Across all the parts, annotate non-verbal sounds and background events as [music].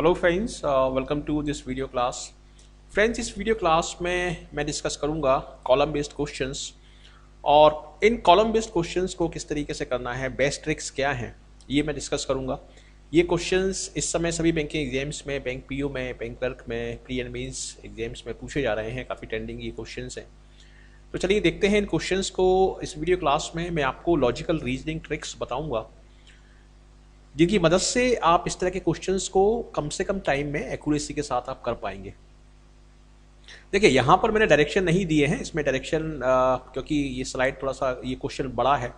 hello friends welcome to this video class friends इस video class में मैं discuss करूंगा कॉलम बेस्ड क्वेश्चंस और इन कॉलम बेस्ड क्वेश्चंस को किस तरीके से करना है बेस्ट ट्रिक्स क्या हैं ये मैं डिस्कस करूंगा ये क्वेश्चंस इस समय सभी बैंकिंग एग्जाम्स में बैंक पी में बैंक क्लर्क में प्री एंड मीन्स एग्जाम्स में पूछे जा रहे हैं काफ़ी ट्रेंडिंग ये क्वेश्चन हैं तो चलिए देखते हैं इन क्वेश्चन को इस वीडियो क्लास में मैं आपको लॉजिकल रीजनिंग ट्रिक्स बताऊँगा जिनकी मदद से आप इस तरह के क्वेश्चंस को कम से कम टाइम में एक्यूरेसी के साथ आप कर पाएंगे देखिए यहाँ पर मैंने डायरेक्शन नहीं दिए हैं इसमें डायरेक्शन क्योंकि ये स्लाइड थोड़ा सा ये क्वेश्चन बड़ा है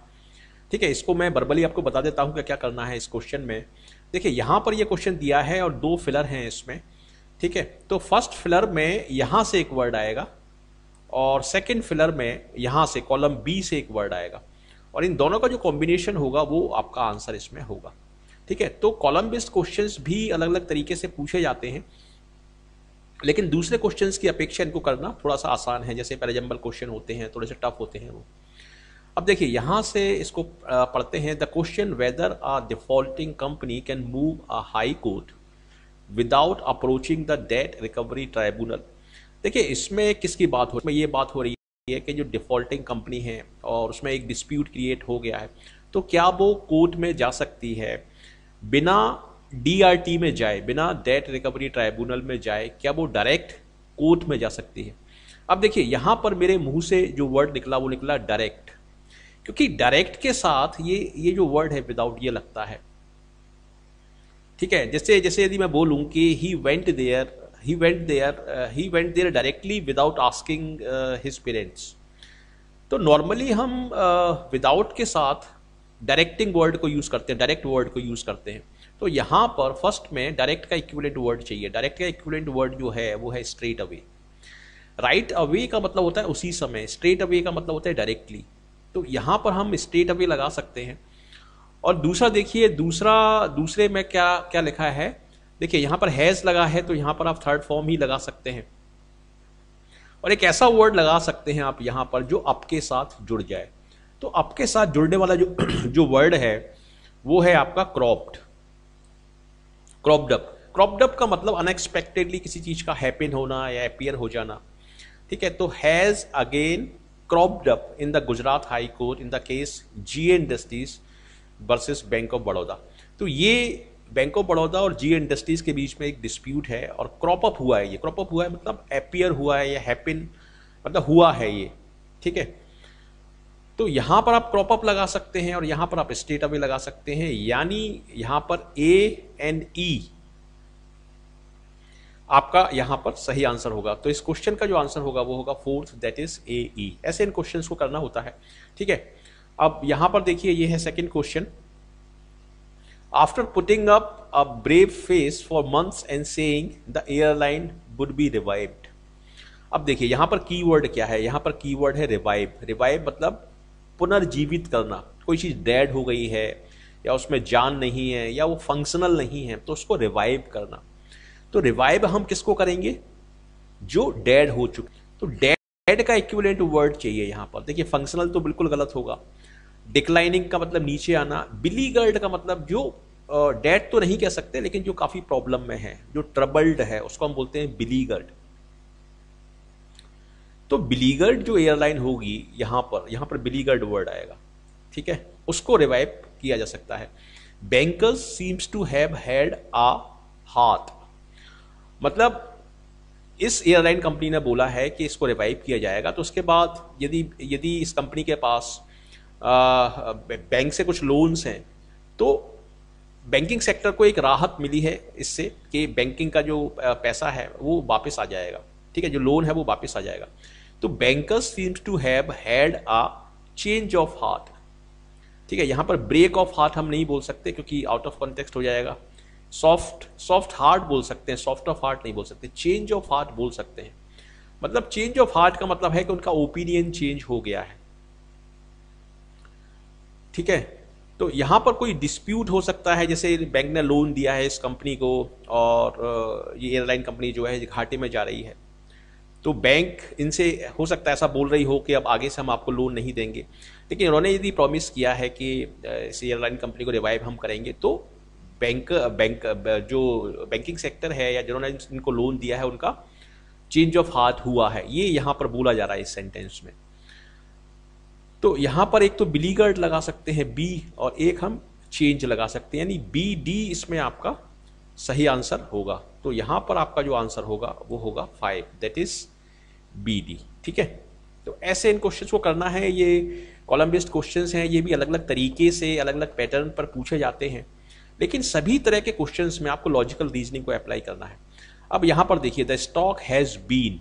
ठीक है इसको मैं बर्बली आपको बता देता हूँ कि क्या करना है इस क्वेश्चन में देखिए यहाँ पर ये क्वेश्चन दिया है और दो फिलर हैं इसमें ठीक है तो फर्स्ट फिलर में यहाँ से एक वर्ड आएगा और सेकेंड फिलर में यहाँ से कॉलम बी से एक वर्ड आएगा और इन दोनों का जो कॉम्बिनेशन होगा वो आपका आंसर इसमें होगा ठीक है तो कॉलम बेस्ड क्वेश्चंस भी अलग अलग तरीके से पूछे जाते हैं लेकिन दूसरे क्वेश्चन की अपेक्षा इनको करना थोड़ा सा आसान है जैसे पैराजम्बल क्वेश्चन होते हैं थोड़े से टफ होते हैं वो अब देखिए यहाँ से इसको पढ़ते हैं the question whether a defaulting company can move a high court without approaching the debt recovery tribunal देखिए इसमें किसकी बात हो रही है ये बात हो रही है कि जो डिफॉल्टिंग कंपनी है और उसमें एक डिस्प्यूट क्रिएट हो गया है तो क्या वो कोर्ट में जा सकती है बिना डीआरटी में जाए बिना डेट रिकवरी ट्राइब्यूनल में जाए क्या वो डायरेक्ट कोर्ट में जा सकती है अब देखिए यहाँ पर मेरे मुंह से जो वर्ड निकला वो निकला डायरेक्ट क्योंकि डायरेक्ट के साथ ये ये जो वर्ड है विदाउट ये लगता है ठीक है जैसे जैसे यदि मैं बोलूँ कि he went there he went there he went there directly without asking his parents तो नॉर्मली हम विदाउट uh, के साथ डायरेक्टिंग वर्ड को यूज़ करते हैं डायरेक्ट वर्ड को यूज़ करते हैं तो यहाँ पर फर्स्ट में डायरेक्ट का इक्वलेंट वर्ड चाहिए डायरेक्ट का इक्वलेंट वर्ड जो है वो है स्ट्रेट अवे राइट अवे का मतलब होता है उसी समय स्ट्रेट अवे का मतलब होता है डायरेक्टली तो यहाँ पर हम स्ट्रेट अवे लगा सकते हैं और दूसरा देखिए दूसरा दूसरे में क्या क्या लिखा है देखिए यहाँ पर हैज़ लगा है तो यहाँ पर आप थर्ड फॉर्म ही लगा सकते हैं और एक ऐसा वर्ड लगा सकते हैं आप यहाँ पर जो आपके साथ जुड़ जाए तो आपके साथ जुड़ने वाला जो [clears throat] जो वर्ड है वो है आपका cropped cropped up cropped up का मतलब अनएक्सपेक्टेडली किसी चीज का हैपिन होना या अपियर हो जाना ठीक है तो has again cropped up in the Gujarat high court in the case G industries versus bank of Baroda तो ये बैंक ऑफ बड़ौदा और जी इंडस्ट्रीज के बीच में एक डिस्प्यूट है और क्रॉप अप हुआ है ये क्रॉप अप हुआ है मतलब अपियर हुआ है या हैपिन मतलब हुआ है ये ठीक है तो यहां पर आप क्रॉप अप लगा सकते हैं और यहां पर आप स्टेट अवे लगा सकते हैं यानी यहां पर ए एंड ई आपका यहां पर सही आंसर होगा तो इस क्वेश्चन का जो आंसर होगा वो होगा fourth that is A E ऐसे इन क्वेश्चन को करना होता है ठीक है अब यहां पर देखिए ये है second question after putting up a brave face for months and saying the airline would be revived अब देखिए यहां पर कीवर्ड क्या है यहां पर कीवर्ड है रिवाइव रिवाइव मतलब पुनर्जीवित करना कोई चीज़ डेड हो गई है या उसमें जान नहीं है या वो फंक्शनल नहीं है तो उसको रिवाइव करना तो रिवाइव हम किसको करेंगे जो डेड हो चुके तो डेड का इक्विवेलेंट वर्ड चाहिए यहाँ पर देखिए फंक्शनल तो बिल्कुल गलत होगा डिक्लाइनिंग का मतलब नीचे आना बिली गर्ल्ड का मतलब जो डेड तो नहीं कह सकते लेकिन जो काफ़ी प्रॉब्लम में है जो ट्रबल्ड है उसको हम बोलते हैं बिली गर्ड तो बिलीगर्ड जो एयरलाइन होगी यहाँ पर यहाँ पर बिलीगर्ड वर्ड आएगा ठीक है उसको रिवाइव किया जा सकता है bankers seems to have had a हाथ मतलब इस एयरलाइन कंपनी ने बोला है कि इसको रिवाइव किया जाएगा तो उसके बाद यदि यदि इस कंपनी के पास आ, बैंक से कुछ लोन्स हैं तो बैंकिंग सेक्टर को एक राहत मिली है इससे कि बैंकिंग का जो पैसा है वो वापस आ जाएगा ठीक है जो लोन है वो वापस आ जाएगा तो bankers seems to have had a change of heart ठीक है यहाँ पर ब्रेक ऑफ हार्ट हम नहीं बोल सकते क्योंकि आउट ऑफ कॉन्टेक्स्ट हो जाएगा सॉफ्ट सॉफ्ट हार्ट बोल सकते हैं सॉफ्ट ऑफ हार्ट नहीं बोल सकते चेंज ऑफ हार्ट बोल सकते हैं मतलब चेंज ऑफ हार्ट का मतलब है कि उनका ओपिनियन चेंज हो गया है ठीक है तो यहाँ पर कोई डिस्प्यूट हो सकता है जैसे बैंक ने लोन दिया है इस कंपनी को और ये एयरलाइन कंपनी जो है घाटे में जा रही है तो बैंक इनसे हो सकता है ऐसा बोल रही हो कि अब आगे से हम आपको लोन नहीं देंगे लेकिन इन्होंने यदि प्रॉमिस किया है कि इस एयरलाइन कंपनी को रिवाइव हम करेंगे तो बैंक बैंक जो बैंकिंग सेक्टर है या जिन्होंने इनको लोन दिया है उनका चेंज ऑफ हाथ हुआ है ये यहाँ पर बोला जा रहा है इस सेंटेंस में तो यहाँ पर एक तो बिलीगर्ड लगा सकते हैं बी और एक हम चेंज लगा सकते हैं यानी बी डी इसमें आपका सही आंसर होगा तो यहाँ पर आपका जो आंसर होगा वो होगा five that is B D ठीक है तो ऐसे इन क्वेश्चंस को करना है ये कॉलम बेस्ड क्वेश्चंस हैं ये भी अलग अलग तरीके से अलग अलग पैटर्न पर पूछे जाते हैं लेकिन सभी तरह के क्वेश्चंस में आपको लॉजिकल रीजनिंग को अप्लाई करना है अब यहाँ पर देखिए the stock has been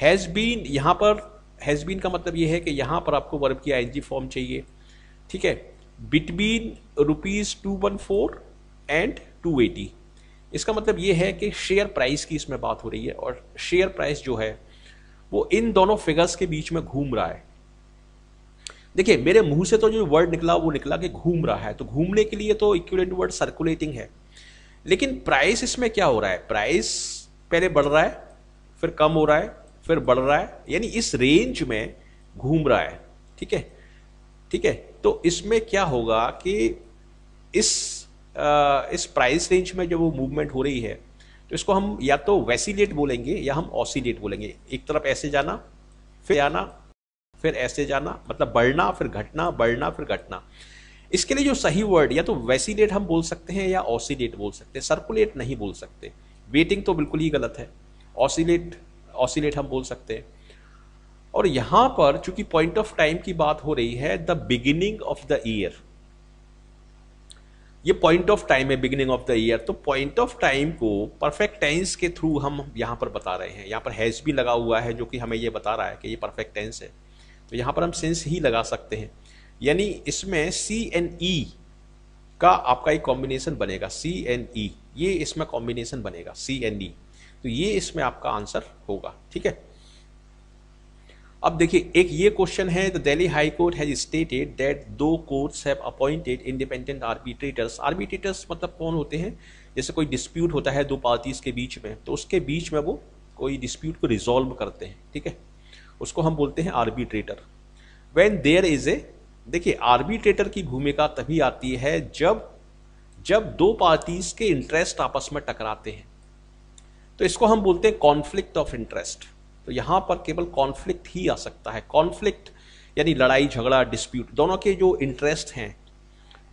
has been यहाँ पर हैज़ बीन का मतलब ये है कि यहाँ पर आपको वर्ब की आई फॉर्म चाहिए ठीक है between rupees two one four and two eighty इसका मतलब ये है कि शेयर प्राइस की इसमें बात हो रही है और शेयर प्राइस जो है वो इन दोनों फिगर्स के बीच में घूम रहा है देखिए मेरे मुंह से तो जो वर्ड निकला वो निकला कि घूम रहा है तो घूमने के लिए तो इक्विलेंट वर्ड सर्कुलेटिंग है लेकिन प्राइस इसमें क्या हो रहा है प्राइस पहले बढ़ रहा है फिर कम हो रहा है फिर बढ़ रहा है यानी इस रेंज में घूम रहा है ठीक है ठीक है तो इसमें क्या होगा कि इस आ, इस प्राइस रेंज में जब वो मूवमेंट हो रही है तो इसको हम या तो वैसीलेट बोलेंगे या हम ऑसीलेट बोलेंगे एक तरफ ऐसे जाना फिर आना फिर ऐसे जाना मतलब बढ़ना फिर घटना बढ़ना फिर घटना इसके लिए जो सही वर्ड या तो वैसीलेट हम बोल सकते हैं या ऑसीलेट बोल सकते हैं सर्कुलेट नहीं बोल सकते वेटिंग तो बिल्कुल ही गलत है ऑसीलेट ऑसीलेट हम बोल सकते हैं और यहाँ पर चूंकि पॉइंट ऑफ टाइम की बात हो रही है the beginning of the year ये पॉइंट ऑफ टाइम है बिगिनिंग ऑफ द ईयर तो पॉइंट ऑफ टाइम को परफेक्ट टेंस के थ्रू हम यहाँ पर बता रहे हैं यहाँ पर हैज़ भी लगा हुआ है जो कि हमें ये बता रहा है कि ये परफेक्ट टेंस है तो यहाँ पर हम सेंस ही लगा सकते हैं यानी इसमें सी एन ई का आपका एक कॉम्बिनेशन बनेगा सी एन ई ये इसमें कॉम्बिनेशन बनेगा सी एन ई तो ये इसमें आपका आंसर होगा ठीक है अब देखिए एक ये क्वेश्चन है the Delhi high court has stated that दो courts have appointed independent arbitrators arbitrators मतलब कौन होते हैं जैसे कोई डिस्प्यूट होता है दो पार्टीज के बीच में तो उसके बीच में वो कोई डिस्प्यूट को रिजॉल्व करते हैं ठीक है उसको हम बोलते हैं arbitrator when there is a देखिए आर्बिट्रेटर की भूमिका तभी आती है जब जब दो पार्टीज के इंटरेस्ट आपस में टकराते हैं तो इसको हम बोलते हैं कॉन्फ्लिक्ट ऑफ इंटरेस्ट तो यहाँ पर केवल कॉन्फ्लिक्ट ही आ सकता है कॉन्फ्लिक्ट यानी लड़ाई झगड़ा डिस्प्यूट दोनों के जो इंटरेस्ट हैं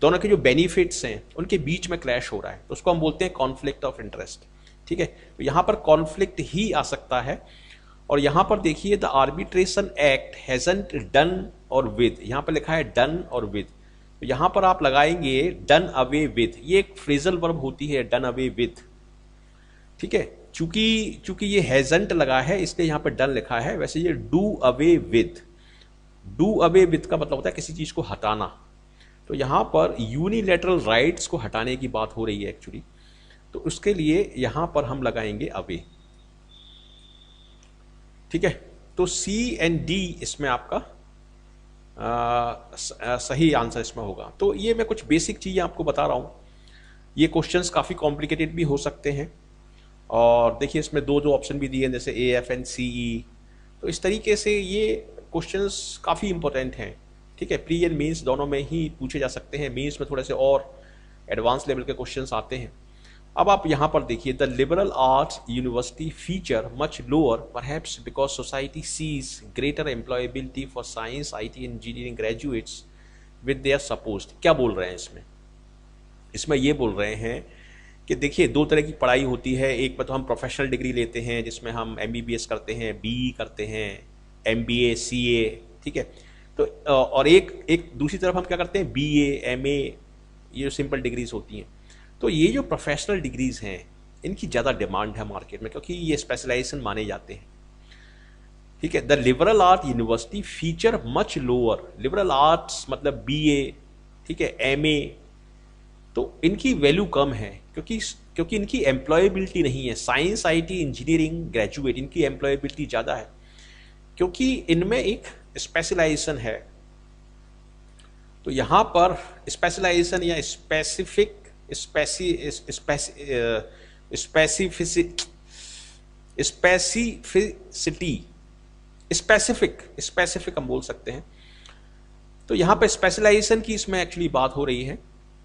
दोनों के जो बेनिफिट्स हैं उनके बीच में क्रैश हो रहा है तो उसको हम बोलते हैं कॉन्फ्लिक्ट ऑफ इंटरेस्ट ठीक है तो यहाँ पर कॉन्फ्लिक्ट ही आ सकता है और यहाँ पर देखिए the arbitration act hasn't done और विद यहाँ पर लिखा है डन और विद तो यहाँ पर आप लगाएंगे डन अवे विद ये एक फ्रेजल वर्ब होती है डन अवे विद ठीक है चूंकि चूंकि ये हैजेंट लगा है इसलिए यहाँ पर डन लिखा है वैसे ये do away with do away with का मतलब होता है किसी चीज़ को हटाना तो यहां पर यूनिलेटरल राइट्स को हटाने की बात हो रही है एक्चुअली तो उसके लिए यहां पर हम लगाएंगे अवे ठीक है तो सी एंड डी इसमें आपका आ, सही आंसर इसमें होगा तो ये मैं कुछ बेसिक चीज़ें आपको बता रहा हूं ये क्वेश्चंस काफ़ी कॉम्प्लिकेटेड भी हो सकते हैं और देखिए इसमें दो जो ऑप्शन भी दिए हैं जैसे ए एफ एन सी ई तो इस तरीके से ये क्वेश्चन काफ़ी इंपॉर्टेंट हैं ठीक है प्री एंड मीन्स दोनों में ही पूछे जा सकते हैं मीन्स में थोड़े से और एडवांस लेवल के क्वेश्चन आते हैं अब आप यहाँ पर देखिए the liberal arts university feature much lower perhaps because society sees greater employability for science I T engineering graduates with their suppose क्या बोल रहे हैं इसमें इसमें ये बोल रहे हैं कि देखिए दो तरह की पढ़ाई होती है एक पर तो हम प्रोफेशनल डिग्री लेते हैं जिसमें हम एम करते हैं बी e करते हैं एम बी ए सी ए ठीक है तो और एक एक दूसरी तरफ हम क्या करते हैं बी ए एम ए ये जो सिंपल डिग्रीज होती हैं तो ये जो प्रोफेशनल डिग्रीज़ हैं इनकी ज़्यादा डिमांड है मार्केट में क्योंकि ये स्पेशलाइजेशन माने जाते हैं ठीक है the liberal art university feature much lower liberal arts मतलब बी ए ठीक है एम ए तो इनकी वैल्यू कम है क्योंकि क्योंकि इनकी एम्प्लॉयबिलिटी नहीं है साइंस आईटी इंजीनियरिंग ग्रेजुएट इनकी एम्प्लॉयबिलिटी ज़्यादा है क्योंकि इनमें एक स्पेशलाइजेशन है तो यहाँ पर स्पेशलाइजेशन या स्पेसिफिक स्पेसी स्पेसिफिसिटी स्पेसिफिक स्पेसिफिक हम बोल सकते हैं तो यहाँ पर स्पेशलाइजेशन की इसमें एक्चुअली बात हो रही है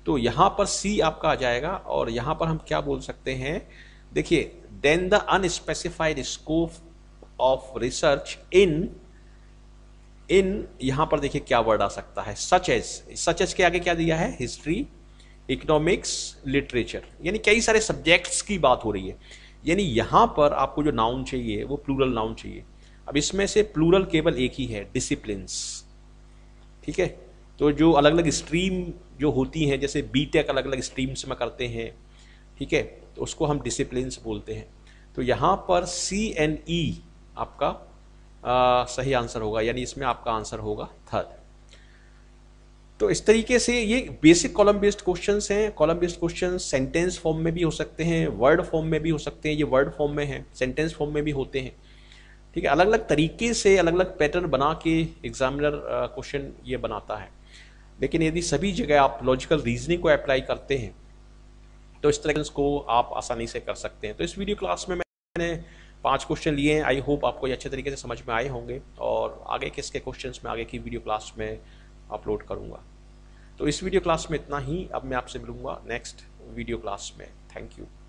तो यहां पर सी आपका आ जाएगा और यहां पर हम क्या बोल सकते हैं देखिए then the unspecified scope of research in in यहां पर देखिए क्या वर्ड आ सकता है सच एज सच एज के आगे क्या दिया है हिस्ट्री इकोनॉमिक्स लिटरेचर यानी कई सारे सब्जेक्ट्स की बात हो रही है यानी यहां पर आपको जो नाउन चाहिए वो प्लूरल नाउन चाहिए अब इसमें से प्लूरल केवल एक ही है डिसिप्लिन ठीक है तो जो अलग अलग स्ट्रीम जो होती हैं जैसे बी टेक अलग अलग स्ट्रीम्स में करते हैं ठीक है तो उसको हम डिसिप्लिन बोलते हैं तो यहाँ पर सी एन ई आपका आ, सही आंसर होगा यानी इसमें आपका आंसर होगा थर्ड तो इस तरीके से ये बेसिक कॉलम बेस्ड क्वेश्चन हैं column based question sentence form में भी हो सकते हैं वर्ड फॉर्म में भी हो सकते हैं ये वर्ड फॉर्म में है सेंटेंस फॉर्म में भी होते हैं ठीक है अलग अलग तरीके से अलग अलग पैटर्न बना के एग्जामिनर क्वेश्चन ये बनाता है लेकिन यदि सभी जगह आप लॉजिकल रीजनिंग को अप्लाई करते हैं तो इस तरह को आप आसानी से कर सकते हैं तो इस वीडियो क्लास में मैंने पांच क्वेश्चन लिए हैं आई होप आपको ये अच्छे तरीके से समझ में आए होंगे और आगे किसके क्वेश्चन में आगे की वीडियो क्लास में अपलोड करूँगा तो इस वीडियो क्लास में इतना ही अब मैं आपसे मिलूँगा नेक्स्ट वीडियो क्लास में थैंक यू